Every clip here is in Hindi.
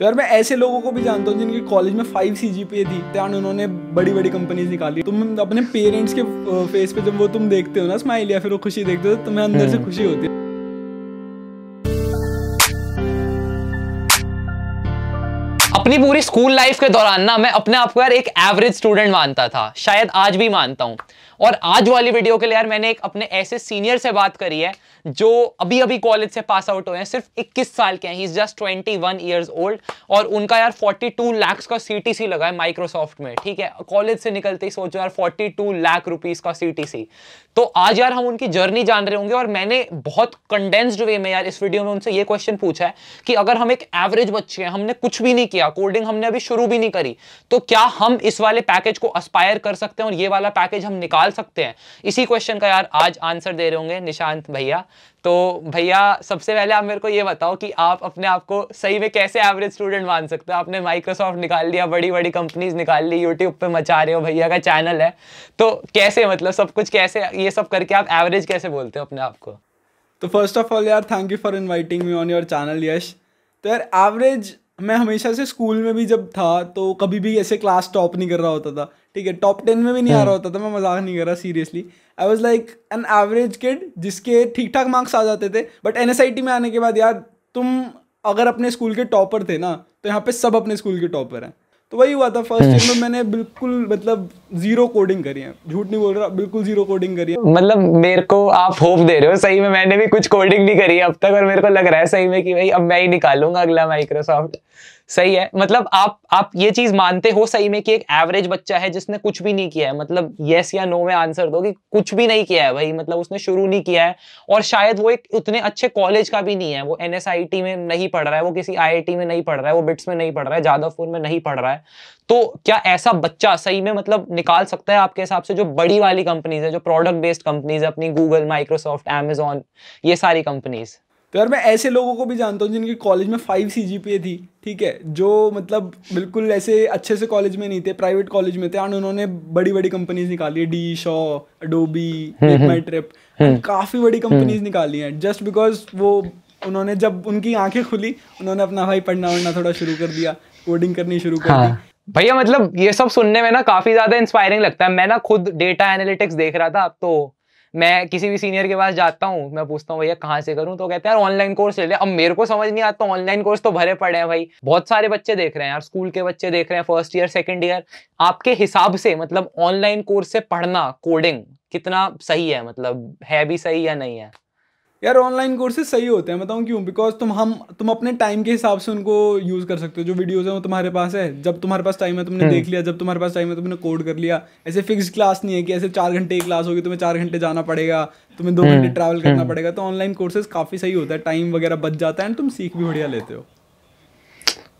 तो यार मैं ऐसे लोगों को भी जानता हूँ जिनके कॉलेज में फाइव सी जी पी थी ध्यान तो उन्होंने बड़ी बड़ी कंपनीज निकाली तो तुम अपने पेरेंट्स के फेस पे जब वो तुम देखते हो ना स्माइल या फिर वो खुशी देखते हो तो तुम्हें अंदर से हम्म। खुशी होती है अपनी पूरी स्कूल लाइफ के दौरान ना मैं अपने आप को यार एक एवरेज स्टूडेंट मानता था शायद आज भी मानता हूँ और आज वाली वीडियो के लिए यार मैंने एक अपने ऐसे सीनियर से बात करी है जो अभी अभी कॉलेज से पास आउट हुए हैं सिर्फ 21 साल के हैं he is just 21 one years old और उनका यार 42 लैक्स का सीटीसी लगा है माइक्रोसॉफ्ट में ठीक है कॉलेज से निकलते ही सोचो यार 42 लाख रुपीज़ का सी तो आज यार हम उनकी जर्नी जान रहे होंगे और मैंने बहुत कंडेंस्ड वे में यार इस वीडियो में उनसे ये क्वेश्चन पूछा है कि अगर हम एक एवरेज बच्चे हैं हमने कुछ भी नहीं किया होल्डिंग हमने अभी शुरू भी नहीं करी तो क्या हम इस वाले पैकेज को अस्पायर कर सकते हैं और ये वाला पैकेज हम निकाल सकते हैं इसी क्वेश्चन का यार आज आंसर दे रहे होंगे निशांत भैया तो भैया सबसे पहले आप मेरे को ये बताओ कि आप अपने आप को सही में कैसे एवरेज स्टूडेंट मान सकते हो आपने माइक्रोसॉफ्ट निकाल लिया बड़ी बड़ी कंपनीज निकाल ली यूट्यूब पे मचा रहे हो भैया का चैनल है तो कैसे मतलब सब कुछ कैसे ये सब करके आप एवरेज कैसे बोलते हो अपने आप को तो फर्स्ट ऑफ ऑल यार thank you for inviting me on your channel Yash तो यार एवरेज मैं हमेशा से स्कूल में भी जब था तो कभी भी ऐसे क्लास टॉप नहीं कर रहा होता था ठीक है टॉप टेन में भी नहीं आ रहा हाँ। होता था मैं मजाक नहीं कर रहा seriously I was like an average kid जिसके ठीक ठाक मार्क्स आ जाते थे बट एन में आने के बाद यार तुम अगर अपने स्कूल के टॉपर थे ना तो यहाँ पे सब अपने स्कूल के टॉपर हैं तो वही हुआ था फर्स्ट ईयर में हम्म। मैंने बिल्कुल मतलब जीरो कोडिंग करी है झूठ नहीं बोल रहा बिल्कुल जीरो कोडिंग करी है मतलब मेरे को आप होप दे रहे हो सही में मैंने भी कुछ कोडिंग नहीं करी है अब तक और मेरे को लग रहा है सही में कि भाई अब मैं ही निकालूंगा अगला माइक्रोसॉफ्ट सही है मतलब आप आप ये चीज मानते हो सही में कि एक एवरेज बच्चा है जिसने कुछ भी नहीं किया है मतलब येस या नो में आंसर दो कि कुछ भी नहीं किया है भाई मतलब उसने शुरू नहीं किया है और शायद वो एक उतने अच्छे कॉलेज का भी नहीं है वो एन में नहीं पढ़ रहा है वो किसी आई में नहीं पढ़ रहा है वो बिट्स में नहीं पढ़ रहा है जादवपुर में नहीं पढ़ रहा है तो क्या ऐसा बच्चा सही में मतलब निकाल सकता है आपके हिसाब से जो बड़ी वाली कंपनीज है जो प्रोडक्ट बेस्ड कंपनीज है अपनी गूगल माइक्रोसॉफ्ट एमेजॉन ये सारी कंपनीज़ तो यार मैं ऐसे लोगों को भी जानता हूँ जिनकी कॉलेज में five C G P A थी ठीक है जो मतलब बिल्कुल ऐसे अच्छे से कॉलेज में नहीं थे प्राइवेट कॉलेज में थे एंड उन्होंने बड़ी बड़ी कंपनीज निकाली है D Shaw Adobe my trip काफ़ी बड़ी कंपनीज निकाली हैं just hmm, hmm. Hmm. Because वो उन्होंने जब उनकी आंखें खुली उन्होंने अपना भाई पढ़ना वढ़ना थोड़ा शुरू कर दिया कोडिंग करनी शुरू कर हाँ। दी भैया मतलब ये सब सुनने में ना काफी ज्यादा इंस्पायरिंग लगता है मैं ना खुद डेटा एनालिटिक्स देख रहा था अब तो मैं किसी भी सीनियर के पास जाता हूँ मैं पूछता हूँ भैया कहाँ से करूँ तो कहते हैं यार ऑनलाइन कोर्स ले ले अब मेरे को समझ नहीं आता ऑनलाइन कोर्स तो भरे पड़े हैं भाई बहुत सारे बच्चे देख रहे हैं यार स्कूल के बच्चे देख रहे हैं फर्स्ट ईयर सेकेंड ईयर आपके हिसाब से मतलब ऑनलाइन कोर्स से पढ़ना कोडिंग कितना सही है मतलब है भी सही या नहीं है यार ऑनलाइन कोर्सेज सही होते हैं बताऊँ क्यों बिकॉज तुम हम तुम अपने टाइम के हिसाब से उनको यूज़ कर सकते हो जो वीडियोज़ हैं वो तुम्हारे पास है जब तुम्हारे पास टाइम है तुमने हम्म। देख लिया जब तुम्हारे पास टाइम है तुमने कोड कर लिया ऐसे फिक्स क्लास नहीं है कि ऐसे चार घंटे की क्लास होगी तुम्हें चार घंटे जाना पड़ेगा तुम्हें दो हम्म। घंटे ट्रैवल करना हम्म। पड़ेगा तो ऑनलाइन कोर्सेज काफ़ी सही होता है टाइम वगैरह बच जाता है एंड तुम सीख भी बढ़िया लेते हो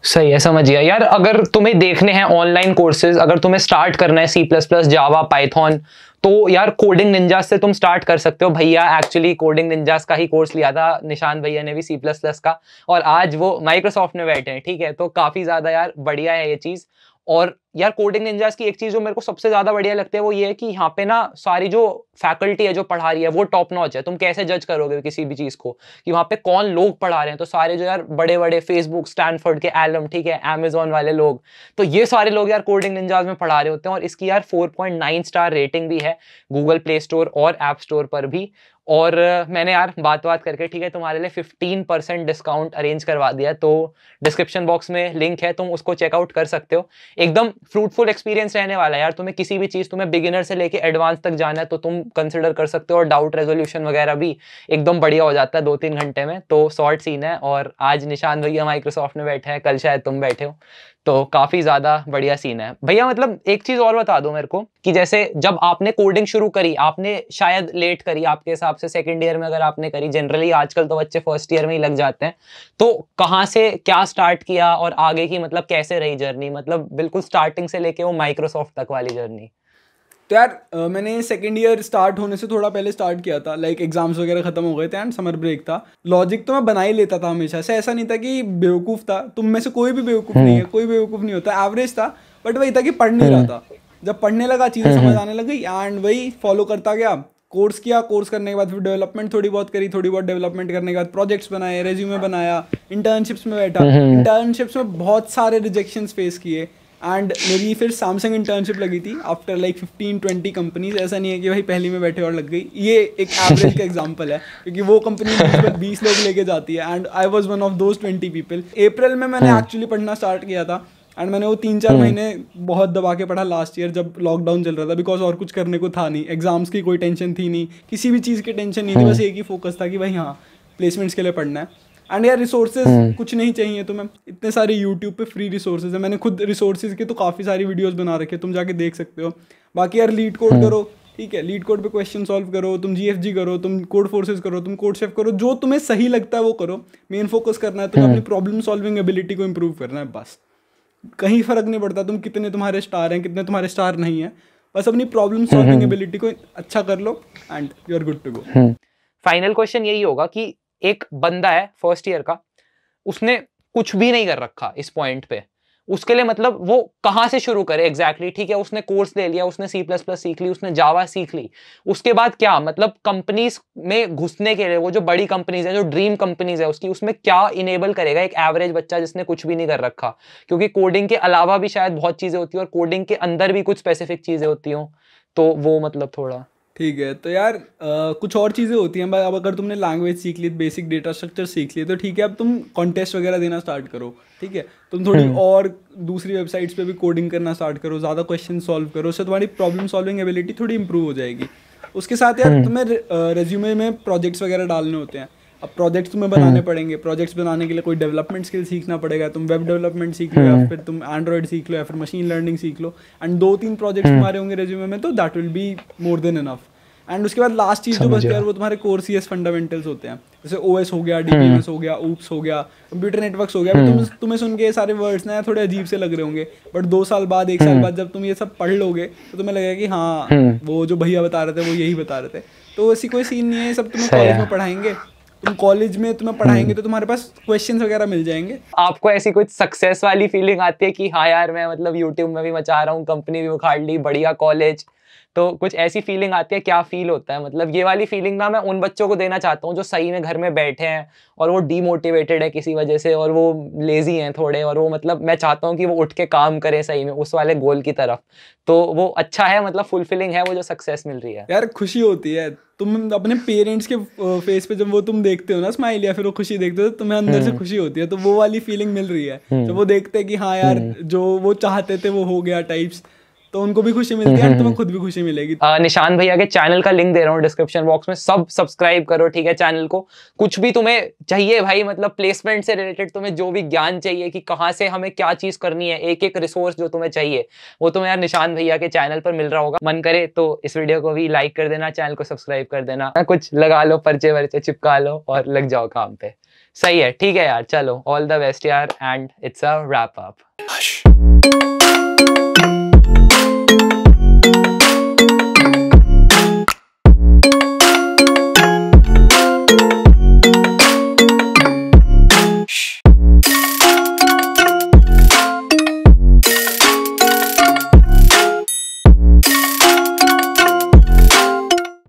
सही है समझ गया यार अगर तुम्हें देखने हैं ऑनलाइन कोर्सेज अगर तुम्हें स्टार्ट करना है C plus plus Java Python तो यार कोडिंग निंजास से तुम स्टार्ट कर सकते हो भैया एक्चुअली कोडिंग निंजास का ही कोर्स लिया था निशान भैया ने भी सी प्लस प्लस का और आज वो माइक्रोसॉफ्ट में बैठे हैं ठीक है तो काफ़ी ज़्यादा यार बढ़िया है ये चीज़ और यार कोडिंग निंजास की एक चीज जो मेरे को सबसे ज्यादा बढ़िया लगती है वो ये है कि यहाँ पे ना सारी जो फैकल्टी है जो पढ़ा रही है वो टॉप नॉच है तुम कैसे जज करोगे किसी भी चीज को कि वहाँ पे कौन लोग पढ़ा रहे हैं तो सारे जो यार बड़े बड़े फेसबुक स्टैंडफर्ड के एलम ठीक है अमेजोन वाले लोग तो ये सारे लोग यार कोडिंग निंजाज में पढ़ा रहे होते हैं और इसकी यार फोर स्टार रेटिंग भी है गूगल प्ले स्टोर और ऐप स्टोर पर भी और मैंने यार बात बात करके ठीक है तुम्हारे लिए 15 परसेंट डिस्काउंट अरेंज करवा दिया तो डिस्क्रिप्शन बॉक्स में लिंक है तुम उसको चेकआउट कर सकते हो एकदम फ्रूटफुल एक्सपीरियंस रहने वाला है यार तुम्हें किसी भी चीज़ तुम्हें बिगिनर से लेके एडवांस तक जाना है तो तुम कंसिडर कर सकते हो और डाउट रेजोल्यूशन वगैरह भी एकदम बढ़िया हो जाता है दो तीन घंटे में तो शॉर्ट सीन है और आज निशान भैया माइक्रोसॉफ्ट में बैठे हैं कल शायद तुम बैठे हो तो काफ़ी ज़्यादा बढ़िया सीन है भैया मतलब एक चीज़ और बता दो मेरे को कि जैसे जब आपने कोडिंग शुरू करी आपने शायद लेट करी आपके हिसाब से सेकेंड ईयर में अगर आपने करी जनरली आजकल तो बच्चे फर्स्ट ईयर में ही लग जाते हैं तो कहाँ से क्या स्टार्ट किया और आगे की मतलब कैसे रही जर्नी मतलब बिल्कुल स्टार्टिंग से लेके वो माइक्रोसॉफ्ट तक वाली जर्नी तो यार मैंने सेकेंड ईयर स्टार्ट होने से थोड़ा पहले स्टार्ट किया था लाइक एग्जाम्स वगैरह खत्म हो गए थे एंड समर ब्रेक था लॉजिक तो मैं बना ही लेता था हमेशा से ऐसा नहीं था कि बेवकूफ़ था तुम में से कोई भी बेवकूफ़ नहीं है हम्म। कोई बेवकूफ़ नहीं होता एवरेज था बट वही था कि पढ़ नहीं रहा हम्म। था जब पढ़ने लगा चीज़ें हम्म, समझ आने लगी एंड वही फॉलो करता गया कोर्स किया कोर्स करने के बाद फिर डेवलपमेंट थोड़ी बहुत करी थोड़ी बहुत डेवलपमेंट करने के बाद प्रोजेक्ट्स बनाए रेज्यूमे बनाया इंटर्नशिप्स में बैठा इंटर्नशिप्स में बहुत सारे रिजेक्शन फेस किए एंड मेरी फिर सैमसंग इंटर्नशिप लगी थी after like fifteen twenty companies ऐसा नहीं है कि भाई पहली में बैठे और लग गई ये एक एवरेज का एग्जाम्पल है क्योंकि वो कंपनी बीस लोग लेके जाती है and I was one of those twenty people अप्रैल में मैंने एक्चुअली हाँ। पढ़ना स्टार्ट किया था एंड मैंने वो तीन चार हाँ। महीने बहुत दबा के पढ़ा लास्ट ईयर जब लॉकडाउन चल रहा था बिकॉज और कुछ करने को था नहीं एग्जाम्स की कोई टेंशन थी नहीं किसी भी चीज़ की टेंशन नहीं थी हाँ। बस एक ही फोकस था कि भाई हाँ प्लेसमेंट्स के लिए पढ़ना है एंड यार रिसोर्सेज हम्म। कुछ नहीं चाहिए तुम्हें तो इतने सारे यूट्यूब पे फ्री रिसोर्सेज है मैंने खुद रिसोर्सेज की तो काफ़ी सारी वीडियोज बना रखे तुम जाके देख सकते हो बाकी यार लीड कोड हम्म। करो ठीक है लीड कोड पे क्वेश्चन सॉल्व करो तुम जीएफजी करो तुम कोड फोर्सेज करो तुम कोड शेफ करो जो तुम्हें सही लगता है वो करो मेन फोकस करना है तुम्हें तो हम्म। अपनी प्रॉब्लम सॉल्विंग एबिलिटी को इम्प्रूव करना है बस कहीं फ़र्क नहीं पड़ता तुम कितने तुम्हारे स्टार हैं कितने तुम्हारे स्टार नहीं हैं बस अपनी प्रॉब्लम सॉल्विंग एबिलिटी को अच्छा कर लो and you are good to go final question यही होगा कि एक बंदा है फर्स्ट ईयर का उसने कुछ भी नहीं कर रखा इस पॉइंट पे उसके लिए मतलब वो कहाँ से शुरू करे एग्जैक्टली exactly, ठीक है उसने कोर्स ले लिया उसने सी प्लस प्लस सीख ली उसने जावा सीख ली उसके बाद क्या मतलब कंपनीज में घुसने के लिए वो जो बड़ी कंपनीज है जो ड्रीम कंपनीज है उसकी उसमें क्या इनेबल करेगा एक एवरेज बच्चा जिसने कुछ भी नहीं कर रखा क्योंकि कोडिंग के अलावा भी शायद बहुत चीज़ें होती है और कोडिंग के अंदर भी कुछ स्पेसिफिक चीज़ें होती हों तो वो मतलब थोड़ा ठीक है तो यार आ, कुछ और चीज़ें होती हैं अब अगर तुमने लैंग्वेज सीख ली बेसिक डेटा स्ट्रक्चर सीख लिए तो ठीक है अब तुम कॉन्टेस्ट वगैरह देना स्टार्ट करो ठीक है तुम थोड़ी हम्म। और दूसरी वेबसाइट्स पे भी कोडिंग करना स्टार्ट करो ज़्यादा क्वेश्चन सॉल्व करो उससे तुम्हारी प्रॉब्लम सॉल्विंग एबिलिटी थोड़ी इंप्रूव हो जाएगी उसके साथ यार हम्म। तुम्हें रेज्यूमे में प्रोजेक्ट्स वगैरह डालने होते हैं अब प्रोजेक्ट्स तुम्हें बनाने हम्म। पड़ेंगे प्रोजेक्ट्स बनाने के लिए कोई डेवलपमेंट स्किल सीखना पड़ेगा तुम वेब डेवलपमेंट सीख लो या फिर तुम एंड्रॉइड सीख लो या फिर मशीन लर्निंग सीख लो एंड दो तीन प्रोजेक्ट्स तुम्हारे होंगे रेज्यूमे में तो that will be more than enough and उसके बाद लास्ट चीज़ जो बचती है वो तुम्हारे कोर सी फंडामेंटल्स होते हैं जैसे ओ हो गया डी हम्म। हो गया ऊप्स हो गया कंप्यूटर नेटवर्क्स हो गया तुम हम्म। तुम्हें सुन के सारे वर्ड्स ना थोड़े अजीब से लग रहे होंगे बट दो साल बाद एक साल हम्म। बाद जब तुम ये सब पढ़ लोगे तो तुम्हें लगेगा कि हाँ वो जो भैया बता रहे थे वो यही बता रहे थे तो ऐसी कोई सीन नहीं है सब तुम्हें कॉलेज में पढ़ाएंगे तुम कॉलेज में तुम्हें पढ़ाएंगे तो तुम्हारे पास क्वेश्चन वगैरह मिल जाएंगे आपको ऐसी कुछ सक्सेस वाली फीलिंग आती है कि हाँ यार मैं मतलब यूट्यूब में भी मचा रहा हूँ कंपनी भी उखाड़ ली बढ़िया कॉलेज तो कुछ ऐसी फीलिंग आती है क्या फील होता है मतलब ये वाली फीलिंग ना मैं उन बच्चों को देना चाहता हूँ जो सही में घर में बैठे हैं और वो डीमोटिवेटेड है किसी वजह से और वो लेज़ी हैं थोड़े और वो मतलब मैं चाहता हूँ कि वो उठ के काम करें सही में उस वाले गोल की तरफ तो वो अच्छा है मतलब फुलफिलिंग है वो जो सक्सेस मिल रही है यार खुशी होती है तुम अपने पेरेंट्स के फेस पे जब वो तुम देखते हो ना स्माइल या फिर वो खुशी देखते हो तो तुम्हें अंदर से हम्म। खुशी होती है तो वो वाली फीलिंग मिल रही है तो वो हम्म। देखते हैं कि हाँ यार हम्म। जो वो चाहते थे वो हो गया टाइप्स तो उनको भी खुशी मिलती है तुम्हें खुद भी खुशी मिलेगी आ, निशान भैया के चैनल का लिंक दे रहा हूँ डिस्क्रिप्शन बॉक्स में सब सब्सक्राइब करो ठीक है चैनल को कुछ भी तुम्हें चाहिए भाई मतलब प्लेसमेंट से रिलेटेड तुम्हें जो भी ज्ञान चाहिए कि कहाँ से हमें क्या चीज करनी है एक एक रिसोर्स जो तुम्हें चाहिए वो तुम्हें यार निशान भैया के चैनल पर मिल रहा होगा मन करे तो इस वीडियो को भी लाइक कर देना चैनल को सब्सक्राइब कर देना कुछ लगा लो पर्चे वर्चे चिपका लो और लग जाओ काम पे सही है ठीक है यार चलो ऑल द बेस्ट यार and it's a wrap up